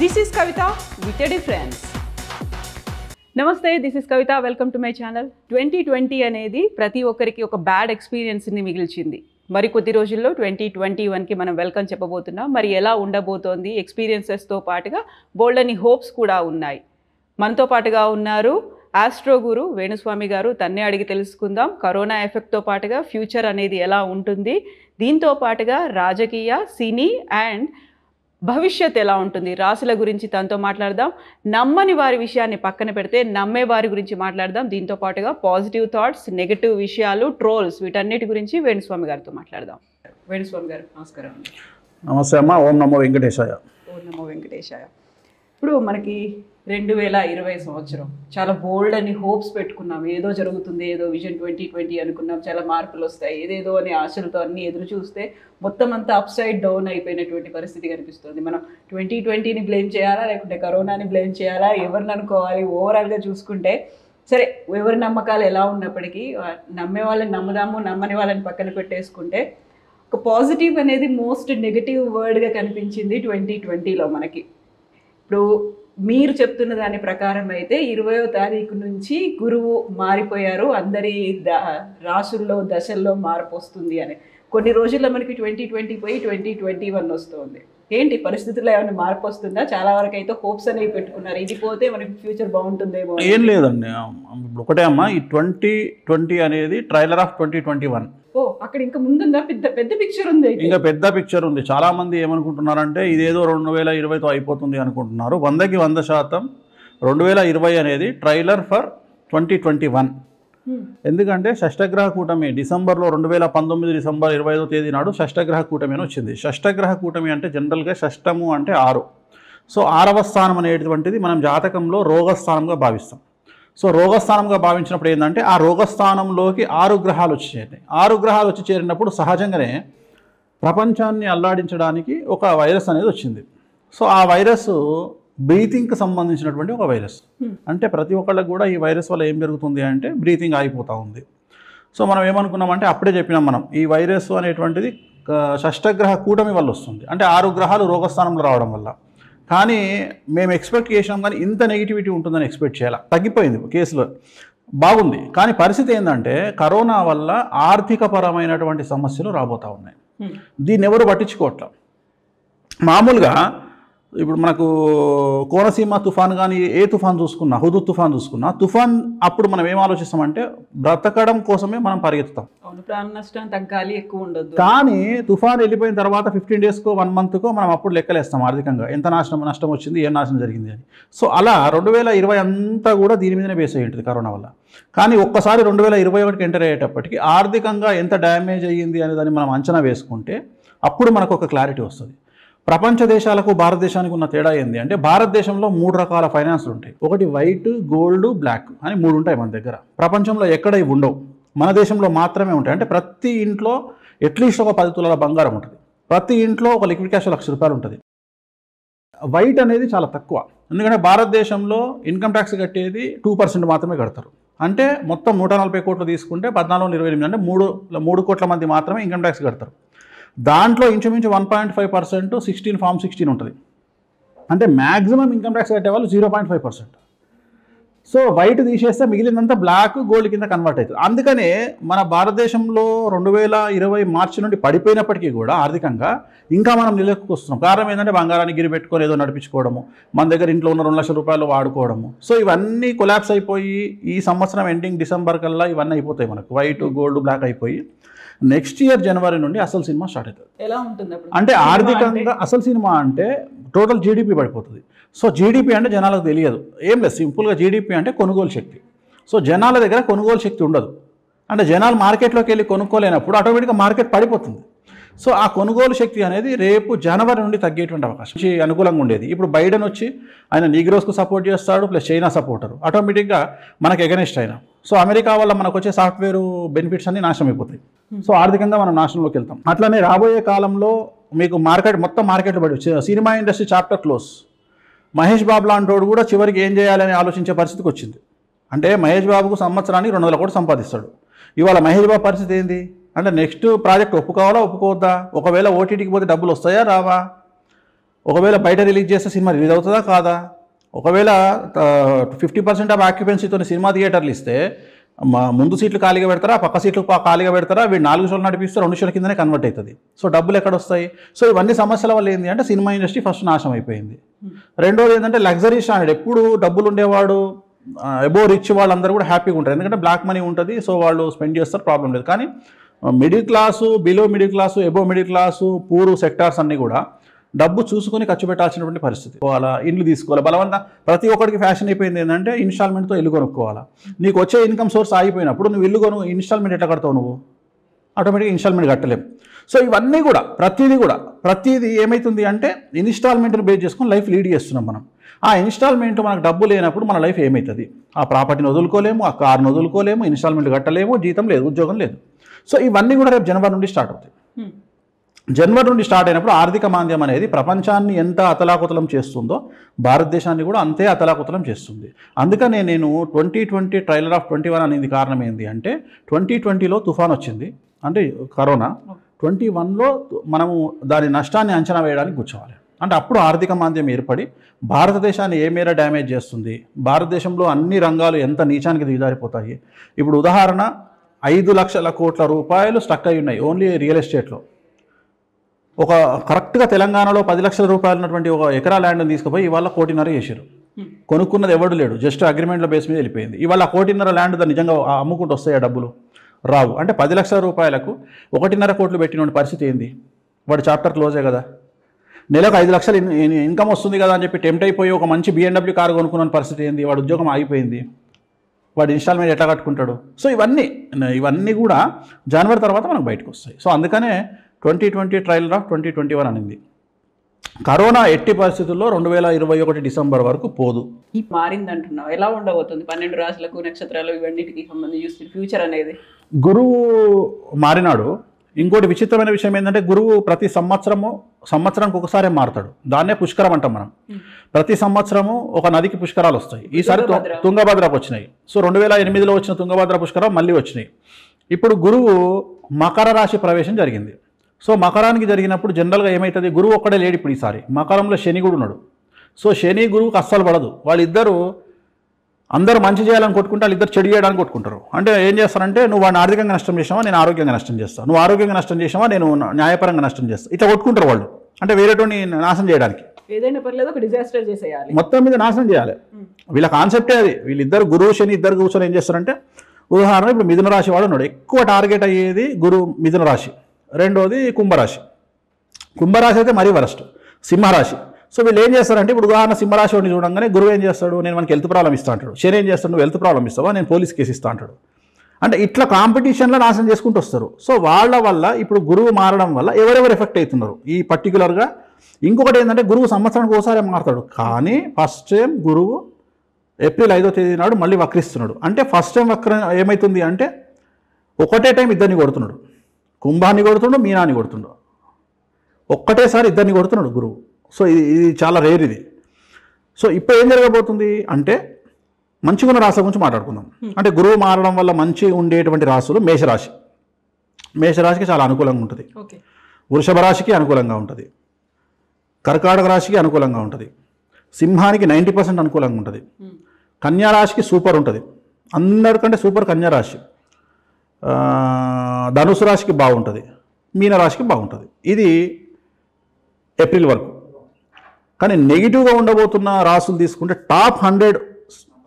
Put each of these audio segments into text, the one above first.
This is Kavitha with difference నమస్తే this is Kavitha welcome to my channel twenty twenty అనేది ప్రతి ఒక్కరికి ఒక బ్యాడ్ ఎక్స్పీరియన్స్ని మిగిల్చింది మరి కొద్ది రోజుల్లో ట్వంటీ ట్వంటీ వన్కి మనం వెల్కమ్ చెప్పబోతున్నాం మరి ఎలా ఉండబోతోంది ఎక్స్పీరియన్సెస్తో పాటుగా బోల్డ్ అని హోప్స్ కూడా ఉన్నాయి మనతో పాటుగా ఉన్నారు ఆస్ట్రో గురు వేణుస్వామి గారు తన్నే అడిగి తెలుసుకుందాం కరోనా ఎఫెక్ట్తో పాటుగా ఫ్యూచర్ అనేది ఎలా ఉంటుంది దీంతో పాటుగా రాజకీయ సినీ అండ్ భవిష్యత్ ఎలా ఉంటుంది రాసుల గురించి తనతో మాట్లాడదాం నమ్మని వారి విషయాన్ని పక్కన పెడితే నమ్మే వారి గురించి మాట్లాడదాం దీంతో పాటుగా పాజిటివ్ థాట్స్ నెగిటివ్ విషయాలు ట్రోల్స్ వీటన్నిటి గురించి వేణుస్వామి గారితో మాట్లాడదాం వేణుస్వామి గారు నమస్కారం నమస్తే అమ్మా ఓం నమో వెంకటేశాయ ఓం నమో వెంకటేశాయ ఇప్పుడు మనకి రెండు వేల ఇరవై సంవత్సరం చాలా బోల్డ్ అని హోప్స్ పెట్టుకున్నాం ఏదో జరుగుతుంది ఏదో విజన్ ట్వంటీ ట్వంటీ అనుకున్నాం చాలా మార్పులు వస్తాయి ఏదేదో అనే ఆశలతో అన్ని ఎదురు చూస్తే మొత్తం అంతా సైడ్ డౌన్ అయిపోయినటువంటి పరిస్థితి కనిపిస్తుంది మనం ట్వంటీ ట్వంటీని బ్లేమ్ చేయాలా లేకుంటే కరోనాని బ్లేమ్ చేయాలా ఎవరిని అనుకోవాలి ఓవరాల్గా చూసుకుంటే సరే ఎవరి నమ్మకాలు ఎలా ఉన్నప్పటికీ నమ్మే వాళ్ళని నమ్మదాము నమ్మని వాళ్ళని పక్కన పెట్టేసుకుంటే ఒక పాజిటివ్ అనేది మోస్ట్ నెగిటివ్ వర్డ్గా కనిపించింది ట్వంటీ ట్వంటీలో మనకి ఇప్పుడు మీరు చెప్తున్న దాని ప్రకారం అయితే ఇరవయో తారీఖు నుంచి గురువు మారిపోయారు అందరి ద రాసుల్లో దశల్లో మార్పు వస్తుంది అని కొన్ని రోజుల్లో మనకి ట్వంటీ ట్వంటీ పోయి ట్వంటీ ట్వంటీ వన్ వస్తుంది ఏంటి పరిస్థితుల్లో ఏమైనా మార్పు వస్తుందా చాలా వరకు అయితే హోప్స్ అనేవి పెట్టుకున్నారు ఇది పోతే మనకి ఫ్యూచర్ బాగుంటుందేమో ఏం లేదండి ఇప్పుడు ఒకటే అమ్మా ఈ ట్వంటీ ట్వంటీ అనేది trailer of twenty twenty one అక్కడ ఇంకా ముందుందా పెద్ద పెద్ద పిక్చర్ ఉంది ఇంకా పెద్ద పిక్చర్ ఉంది చాలా మంది ఏమనుకుంటున్నారంటే ఇదేదో రెండు వేల ఇరవైతో అయిపోతుంది అనుకుంటున్నారు వందకి వంద శాతం రెండు వేల ఇరవై అనేది trailer for twenty twenty one ఎందుకంటే షష్టగ్రహ కూటమి డిసెంబర్లో రెండు వేల పంతొమ్మిది డిసెంబర్ ఇరవై ఐదో తేదీ నాడు షష్టగ్రహ కూటమి అని వచ్చింది షష్టగ్రహ కూటమి అంటే జనరల్గా షష్టము అంటే ఆరు సో ఆరవ స్థానం అనేటువంటిది మనం జాతకంలో రోగస్థానంగా భావిస్తాం సో రోగస్థానంగా భావించినప్పుడు ఏంటంటే ఆ రోగస్థానంలోకి ఆరు గ్రహాలు వచ్చి చేరినాయి ఆరు గ్రహాలు వచ్చి చేరినప్పుడు సహజంగానే ప్రపంచాన్ని అల్లాడించడానికి ఒక వైరస్ అనేది వచ్చింది సో ఆ వైరస్ బ్రీతింగ్కి సంబంధించినటువంటి ఒక వైరస్ అంటే ప్రతి ఒక్కళ్ళకి కూడా ఈ వైరస్ వల్ల ఏం జరుగుతుంది అంటే బ్రీతింగ్ ఆగిపోతూ ఉంది సో మనం ఏమనుకున్నామంటే అప్పుడే చెప్పినాం మనం ఈ వైరస్ అనేటువంటిది షష్టగ్రహ కూటమి వల్ల వస్తుంది అంటే ఆరు గ్రహాలు రోగస్థానంలో రావడం వల్ల కానీ మేము ఎక్స్పెక్ట్ చేసినాం కానీ ఇంత నెగిటివిటీ ఉంటుందని ఎక్స్పెక్ట్ చేయాలి తగ్గిపోయింది కేసులో బాగుంది కానీ పరిస్థితి ఏంటంటే కరోనా వల్ల ఆర్థికపరమైనటువంటి సమస్యలు రాబోతూ ఉన్నాయి దీన్ని ఎవరు పట్టించుకోవట్లా మామూలుగా ఇప్పుడు మనకు కోనసీమ తుఫాన్ కానీ ఏ తుఫాన్ చూసుకున్నా హుదు తుఫాన్ చూసుకున్నా తుఫాన్ అప్పుడు మనం ఏం ఆలోచిస్తామంటే బ్రతకడం కోసమే మనం పరిగెత్తుతాం తగ్గాలి ఎక్కువ ఉండదు కానీ తుఫాన్ వెళ్ళిపోయిన తర్వాత ఫిఫ్టీన్ డేస్కో వన్ మంత్కో మనం అప్పుడు లెక్కలేస్తాం ఆర్థికంగా ఎంత నాశనం నష్టం వచ్చింది ఏం నాశనం జరిగింది అని సో అలా రెండు వేల ఇరవై అంతా కూడా దీని మీదనే బేస్ అయ్యి ఉంటుంది కరోనా వల్ల కానీ ఒక్కసారి రెండు వేల ఇరవై ఒకటికి ఎంటర్ అయ్యేటప్పటికి ఆర్థికంగా ఎంత డ్యామేజ్ అయ్యింది అనేదాన్ని మనం అంచనా వేసుకుంటే అప్పుడు మనకు ఒక క్లారిటీ వస్తుంది ప్రపంచ దేశాలకు భారతదేశానికి ఉన్న తేడా ఏంది అంటే భారతదేశంలో మూడు రకాల ఫైనాన్స్లు ఉంటాయి ఒకటి వైట్ గోల్డ్ బ్లాక్ అని మూడు ఉంటాయి మన దగ్గర ప్రపంచంలో ఎక్కడ ఇవి ఉండవు మన దేశంలో మాత్రమే ఉంటాయి అంటే ప్రతి ఇంట్లో అట్లీస్ట్ ఒక పది తులాల బంగారం ఉంటుంది ప్రతి ఇంట్లో ఒక లిక్విడ్ క్యాష్ లక్ష రూపాయలు ఉంటుంది వైట్ అనేది చాలా తక్కువ ఎందుకంటే భారతదేశంలో ఇన్కమ్ ట్యాక్స్ కట్టేది టూ పర్సెంట్ మాత్రమే కడతారు అంటే మొత్తం నూట నలభై కోట్లు తీసుకుంటే పద్నాలుగు ఇరవై ఎనిమిది అంటే మూడు మూడు కోట్ల మంది మాత్రమే ఇన్కమ్ ట్యాక్స్ కడతారు దాంట్లో ఇంచుమించు one point five percent sixteen from sixteen ఉంటుంది అంటే మ్యాక్సిమం ఇన్కమ్ ట్యాక్స్ కట్టేవాళ్ళు zero point five percent so white తీసేస్తే మిగిలినంతా బ్లాక్ గోల్డ్ కింద కన్వర్ట్ అవుతుంది అందుకనే మన భారతదేశంలో రెండు వేల ఇరవై మార్చి నుండి పడిపోయినప్పటికీ కూడా ఆర్థికంగా ఇంకా మనం నిలకు వస్తున్నాం కారణం ఏంటంటే బంగారాన్ని గిరి పెట్టుకొని ఏదో నడిపించుకోవడము మన దగ్గర ఇంట్లో ఉన్న రెండు లక్షల రూపాయలు వాడుకోవడము సో ఇవన్నీ కొలాప్స్ అయిపోయి ఈ సంవత్సరం ఎండింగ్ డిసెంబర్ కల్లా ఇవన్నీ అయిపోతాయి మనకు వైట్ గోల్డ్ బ్లాక్ అయిపోయి నెక్స్ట్ ఇయర్ జనవరి నుండి అసలు సినిమా స్టార్ట్ అవుతుంది ఎలా ఉంటుంది అంటే ఆర్థికంగా అసలు సినిమా అంటే టోటల్ జీడిపి పడిపోతుంది సో జీడిపి అంటే జనాలకు తెలియదు ఏం లేదు సింపుల్గా జీడిపి అంటే కొనుగోలు శక్తి సో జనాల దగ్గర కొనుగోలు శక్తి ఉండదు అంటే జనాలు మార్కెట్లోకి వెళ్ళి కొనుక్కోలేనప్పుడు ఆటోమేటిక్గా మార్కెట్ పడిపోతుంది సో ఆ కొనుగోలు శక్తి అనేది రేపు జనవరి నుండి తగ్గేటువంటి అవకాశం అనుకూలంగా ఉండేది ఇప్పుడు బైడెన్ వచ్చి ఆయన నీగ్రోస్కు సపోర్ట్ చేస్తాడు ప్లస్ చైనా సపోర్టరు ఆటోమేటిక్గా మనకు ఎగనెస్ట్ అయినా సో అమెరికా వల్ల మనకు వచ్చే సాఫ్ట్వేర్ బెనిఫిట్స్ అన్ని నాశనం అయిపోతాయి సో ఆర్థికంగా మనం నాశనంలోకి వెళ్తాం అట్లనే రాబోయే కాలంలో మీకు మార్కెట్ మొత్తం మార్కెట్లు పడి cinema industry chapter close Mahesh Babu లాంటి కూడా చివరికి ఏం చేయాలని ఆలోచించే పరిస్థితికి వచ్చింది అంటే మహేష్ బాబుకు సంవత్సరానికి రెండు వందల కోట్లు సంపాదిస్తాడు ఇవాళ మహేష్ బాబు పరిస్థితి ఏంది అంటే నెక్స్ట్ ప్రాజెక్ట్ ఒప్పుకోవాలా ఒప్పుకోవద్దా ఒకవేళ ఓటీటీకి పోతే డబ్బులు వస్తాయా రావా ఒకవేళ బయట రిలీజ్ చేస్తే సినిమా రిలీజ్ అవుతుందా కాదా ఒకవేళ ఫిఫ్టీ పర్సెంట్ ఆఫ్ ఆక్యుపెన్సీతో సినిమా థియేటర్లు ఇస్తే ముందు సీట్లు ఖాళీగా పెడతారా పక్క సీట్లు ఖాళీగా పెడతారా వీడు నాలుగు షోలు నడిపిస్తే రెండు షోల కిందనే కన్వర్ట్ అవుతుంది సో డబ్బులు ఎక్కడ వస్తాయి సో ఇవన్నీ సమస్యల వల్ల ఏంటి అంటే సినిమా ఇండస్ట్రీ ఫస్ట్ నాశనం అయిపోయింది hmm. రెండోది ఏంటంటే లగ్జరీ స్టాండర్డ్ ఎప్పుడు డబ్బులు ఉండేవాడు ఎబో రిచ్ వాళ్ళందరూ కూడా హ్యాపీగా ఉంటారు ఎందుకంటే బ్లాక్ మనీ ఉంటుంది సో వాళ్ళు స్పెండ్ చేస్తారు ప్రాబ్లం లేదు కానీ middle class below middle class above middle class poor sectors అన్నీ కూడా డబ్బు చూసుకొని ఖర్చు పెట్టాల్సినటువంటి పరిస్థితి పోవాలా ఇండ్లు తీసుకోవాలా బలవంత ప్రతి ఒక్కరికి ఫ్యాషన్ అయిపోయింది ఏంటంటే ఇన్స్టాల్మెంట్తో ఇల్లు కొనుక్కోవాలా నీకు వచ్చే ఇన్కమ్ సోర్స్ ఆగిపోయినప్పుడు నువ్వు ఇల్లు కొను ఇన్స్టాల్మెంట్ ఎట్లా కడతావు నువ్వు ఆటోమేటిక్గా ఇన్స్టాల్మెంట్ కట్టలేము సో ఇవన్నీ కూడా ప్రతిదీ కూడా ప్రతిదీ ఏమవుతుంది అంటే ఇన్స్టాల్మెంట్ని బేస్ చేసుకుని లైఫ్ లీడ్ చేస్తున్నాం మనం ఆ ఇన్స్టాల్మెంట్ మనకు డబ్బు లేనప్పుడు మన లైఫ్ ఏమవుతుంది ఆ ప్రాపర్టీని వదులుకోలేము ఆ కార్ని వదులుకోలేము ఇన్స్టాల్మెంట్ కట్టలేము జీతం లేదు ఉద్యోగం లేదు సో ఇవన్నీ కూడా రేపు జనవరి నుండి స్టార్ట్ అవుతాయి జన్మ నుండి స్టార్ట్ అయినప్పుడు ఆర్థిక మాంద్యం అనేది ప్రపంచాన్ని ఎంత అతలాకుతలం చేస్తుందో భారతదేశాన్ని కూడా అంతే అతలాకుతలం చేస్తుంది అందుకనే నేను twenty twenty trailer of twenty one అనేది కారణం ఏంది అంటే ట్వంటీ ట్వంటీలో తుఫాన్ వచ్చింది అంటే కరోనా ట్వంటీ వన్లో మనము దాని నష్టాన్ని అంచనా వేయడానికి కూర్చోవాలి అంటే అప్పుడు ఆర్థిక మాంద్యం ఏర్పడి భారతదేశాన్ని ఏ మేర డ్యామేజ్ చేస్తుంది భారతదేశంలో అన్ని రంగాలు ఎంత నీచానికి దిగజారిపోతాయి ఇప్పుడు ఉదాహరణ ఐదు లక్షల కోట్ల రూపాయలు స్టక్ అయి ఉన్నాయి ఓన్లీ రియల్ ఎస్టేట్లో ఒక కరెక్ట్గా తెలంగాణలో పది లక్షల రూపాయలు ఉన్నటువంటి ఒక ఎకరా ల్యాండ్ని తీసుకుపోయి ఇవాళ కోటిన్నర చేశారు కొనుక్కున్నది ఎవడు లేడు జస్ట్ అగ్రిమెంట్లో బేస్ మీద వెళ్ళిపోయింది ఇవాళ కోటిన్నర ల్యాండ్ దాన్ని నిజంగా అమ్ముకుంటూ వస్తాయి ఆ డబ్బులు రావు అంటే పది లక్షల రూపాయలకు ఒకటిన్నర కోట్లు పెట్టిన పరిస్థితి ఏంది వాడు చాప్టర్ క్లోజే కదా నెలకు ఐదు లక్షలు ఇన్కమ్ వస్తుంది కదా అని చెప్పి టెంప్ట్ అయిపోయి ఒక మంచి బీఎండబ్ల్యూ కారు కొనుక్కున్న పరిస్థితి ఏంది వాడు ఉద్యోగం ఆగిపోయింది వాడు ఇన్స్టాల్మెంట్ ఎట్లా కట్టుకుంటాడు సో ఇవన్నీ ఇవన్నీ కూడా జనవరి తర్వాత మనకు బయటకు వస్తాయి సో అందుకనే twenty twenty trial of twenty twenty one అనింది కరోనా ఎట్టి పరిస్థితుల్లో రెండు వేల ఇరవై ఒకటి డిసెంబర్ వరకు పోదు మారింది అంటున్నావు ఎలా ఉండబోతుంది పన్నెండు రాశులకు నక్షత్రాలు ఇవన్నిటికి సంబంధించి చూస్తే ఫ్యూచర్ అనేది గురువు మారినాడు ఇంకోటి విచిత్రమైన విషయం ఏంటంటే గురువు ప్రతి సంవత్సరము సంవత్సరానికి ఒకసారి మారుతాడు దాన్నే పుష్కరం అంటాం మనం ప్రతి సంవత్సరము ఒక నదికి పుష్కరాలు వస్తాయి ఈసారి తుంగభద్రకు వచ్చినాయి సో రెండు వేల ఎనిమిదిలో వచ్చిన తుంగభద్ర పుష్కరం మళ్ళీ వచ్చినాయి ఇప్పుడు గురువు మకర రాశి ప్రవేశం జరిగింది సో మకరానికి జరిగినప్పుడు జనరల్గా ఏమవుతుంది గురువు ఒక్కడే లేడు ఇప్పుడు ఈసారి మకరంలో శని కూడా ఉన్నాడు సో శని గురువుకు అస్సలు పడదు వాళ్ళిద్దరు అందరూ మంచి చేయాలని కొట్టుకుంటే వాళ్ళిద్దరు చెడు చేయడానికి కొట్టుకుంటారు అంటే ఏం చేస్తారంటే నువ్వు వాడిని ఆర్థికంగా నష్టం చేసావా నేను ఆరోగ్యంగా నష్టం చేస్తా నువ్వు ఆరోగ్యంగా నష్టం చేసావా నేను న్యాయపరంగా నష్టం చేస్తాను ఇట్లా కొట్టుకుంటారు వాళ్ళు అంటే వేరేటోని నాశనం చేయడానికి ఏదైనా పర్లేదు ఒక డిజాస్టర్ చేసేయాలి మొత్తం మీద నాశనం చేయాలి వీళ్ళ కాన్సెప్టే అది వీళ్ళిద్దరు గురువు శని ఇద్దరు కూర్చొని ఏం చేస్తారంటే ఉదాహరణ ఇప్పుడు మిథున రాశి వాడు ఉన్నాడు ఎక్కువ టార్గెట్ అయ్యేది గురువు మిథున రాశి రెండోది కుంభరాశి కుంభరాశి అయితే మరీ వరస్ట్ సింహరాశి సో వీళ్ళు ఏం చేస్తారంటే ఇప్పుడు ఉదాహరణ సింహరాశి వాడిని చూడంగానే గురువు ఏం చేస్తాడు నేను మనకి హెల్త్ ప్రాబ్లం ఇస్తా అంటాడు శని ఏం చేస్తాడు నువ్వు హెల్త్ ప్రాబ్లం ఇస్తావా నేను పోలీస్ కేసు ఇస్తా అంటాడు అంటే ఇట్లా కాంపిటీషన్లో నాశనం చేసుకుంటూ వస్తారు సో వాళ్ళ వల్ల ఇప్పుడు గురువు మారడం వల్ల ఎవరెవరు ఎఫెక్ట్ అవుతున్నారు ఈ పర్టికులర్గా ఇంకొకటి ఏంటంటే గురువు సంవత్సరానికి ఒకసారి మారుతాడు కానీ ఫస్ట్ టైం గురువు ఏప్రిల్ ఐదో తేదీ నాడు మళ్ళీ వక్రిస్తున్నాడు అంటే ఫస్ట్ టైం వక్ర ఏమవుతుంది అంటే ఒకటే టైం ఇద్దరిని కొడుతున్నాడు కుంభాన్ని కొడుతుండో మీనాన్ని కొడుతుండో ఒక్కటేసారి ఇద్దరిని కొడుతున్నాడు గురువు సో ఇది ఇది చాలా రేర్ ఇది సో ఇప్పుడు ఏం జరగబోతుంది అంటే మంచిగా ఉన్న రాశుల గురించి మాట్లాడుకుందాం అంటే గురువు మారడం వల్ల మంచి ఉండేటువంటి రాశులు మేషరాశి మేషరాశికి చాలా అనుకూలంగా ఉంటుంది వృషభ రాశికి అనుకూలంగా ఉంటుంది కర్కాటక రాశికి అనుకూలంగా ఉంటుంది సింహానికి నైంటీ పర్సెంట్ అనుకూలంగా ఉంటుంది కన్యారాశికి సూపర్ ఉంటుంది అందరికంటే సూపర్ కన్యారాశి ధనుసు రాశికి బాగుంటుంది మీనరాశికి బాగుంటుంది ఇది ఏప్రిల్ వరకు కానీ నెగిటివ్గా ఉండబోతున్న రాసులు తీసుకుంటే టాప్ హండ్రెడ్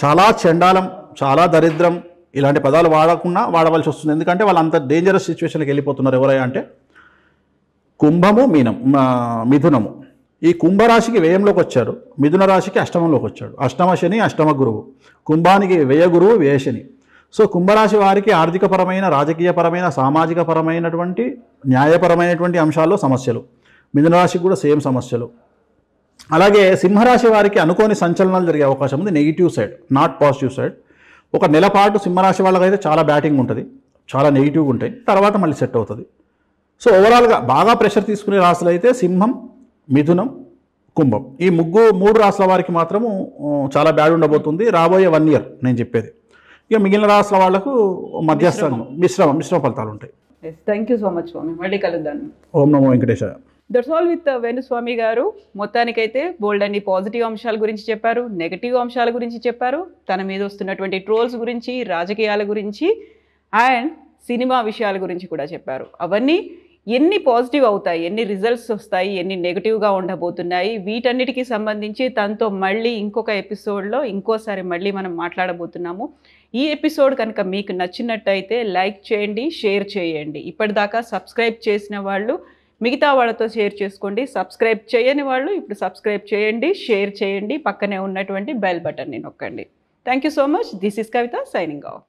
చాలా చండాలం చాలా దరిద్రం ఇలాంటి పదాలు వాడకుండా వాడవలసి వస్తుంది ఎందుకంటే వాళ్ళు అంత డేంజరస్ సిచ్యువేషన్కి వెళ్ళిపోతున్నారు ఎవరై అంటే కుంభము మీనం మిథునము ఈ కుంభరాశికి వ్యయంలోకి వచ్చాడు మిథున రాశికి అష్టమంలోకి వచ్చాడు అష్టమ శని అష్టమ గురువు కుంభానికి వ్యయ గురువు వ్యయ శని సో కుంభరాశి వారికి ఆర్థికపరమైన రాజకీయపరమైన సామాజిక పరమైనటువంటి న్యాయపరమైనటువంటి అంశాల్లో సమస్యలు మిథునరాశికి కూడా సేమ్ సమస్యలు అలాగే సింహరాశి వారికి అనుకోని సంచలనాలు జరిగే అవకాశం ఉంది negative side not positive side ఒక నెల పాటు సింహరాశి వాళ్ళకైతే చాలా బ్యాటింగ్ ఉంటుంది చాలా నెగిటివ్గా ఉంటాయి తర్వాత మళ్ళీ సెట్ అవుతుంది సో ఓవరాల్గా బాగా ప్రెషర్ తీసుకునే రాశులు అయితే సింహం మిథునం కుంభం ఈ ముగ్గు మూడు రాశుల వారికి మాత్రము చాలా బ్యాడ్ ఉండబోతుంది రాబోయే వన్ ఇయర్ నేను చెప్పేది ఇక మిగిలిన రాష్ట్రాల వాళ్లకు మధ్యస్థం మిశ్రమ మిశ్రమ ఫలితాలు ఉంటాయి థ్యాంక్ యూ సో మచ్ స్వామి మళ్ళీ కలుద్దాం ఓం నమో Venkateswara that's all with Venuswamy గారు మొత్తానికైతే బోల్డ్ అన్ని పాజిటివ్ అంశాల గురించి చెప్పారు నెగటివ్ అంశాల గురించి చెప్పారు తన మీద వస్తున్నటువంటి ట్రోల్స్ గురించి రాజకీయాల గురించి అండ్ సినిమా విషయాల గురించి కూడా చెప్పారు అవన్నీ ఎన్ని పాజిటివ్ అవుతాయి ఎన్ని రిజల్ట్స్ వస్తాయి ఎన్ని నెగిటివ్గా ఉండబోతున్నాయి వీటన్నిటికీ సంబంధించి తనతో మళ్ళీ ఇంకొక ఎపిసోడ్లో ఇంకోసారి మళ్ళీ మనం మాట్లాడబోతున్నాము ఈ ఎపిసోడ్ కనుక మీకు నచ్చినట్టయితే లైక్ చేయండి షేర్ చేయండి ఇప్పటిదాకా సబ్స్క్రైబ్ చేసిన వాళ్ళు మిగతా వాళ్ళతో షేర్ చేసుకోండి సబ్స్క్రైబ్ చేయని వాళ్ళు ఇప్పుడు సబ్స్క్రైబ్ చేయండి షేర్ చేయండి పక్కనే ఉన్నటువంటి బెల్ బటన్ని నొక్కండి thank you so much this is Kavitha signing of